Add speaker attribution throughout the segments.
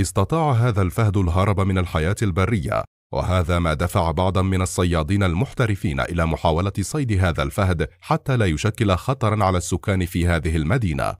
Speaker 1: استطاع هذا الفهد الهرب من الحياة البرية وهذا ما دفع بعضا من الصيادين المحترفين إلى محاولة صيد هذا الفهد حتى لا يشكل خطرا على السكان في هذه المدينة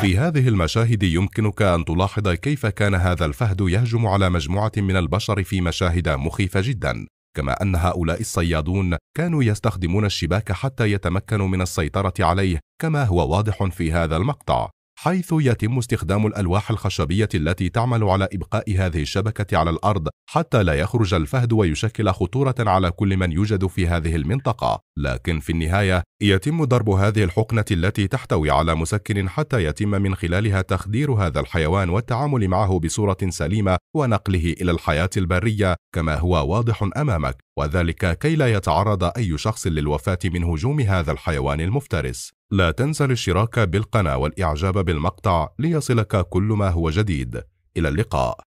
Speaker 1: في هذه المشاهد يمكنك أن تلاحظ كيف كان هذا الفهد يهجم على مجموعة من البشر في مشاهد مخيفة جدا كما أن هؤلاء الصيادون كانوا يستخدمون الشباك حتى يتمكنوا من السيطرة عليه كما هو واضح في هذا المقطع حيث يتم استخدام الألواح الخشبية التي تعمل على إبقاء هذه الشبكة على الأرض حتى لا يخرج الفهد ويشكل خطورة على كل من يوجد في هذه المنطقة لكن في النهاية يتم ضرب هذه الحقنة التي تحتوي على مسكن حتى يتم من خلالها تخدير هذا الحيوان والتعامل معه بصورة سليمة ونقله إلى الحياة البرية كما هو واضح أمامك وذلك كي لا يتعرض أي شخص للوفاة من هجوم هذا الحيوان المفترس لا تنسى الاشتراك بالقناة والإعجاب بالمقطع ليصلك كل ما هو جديد إلى اللقاء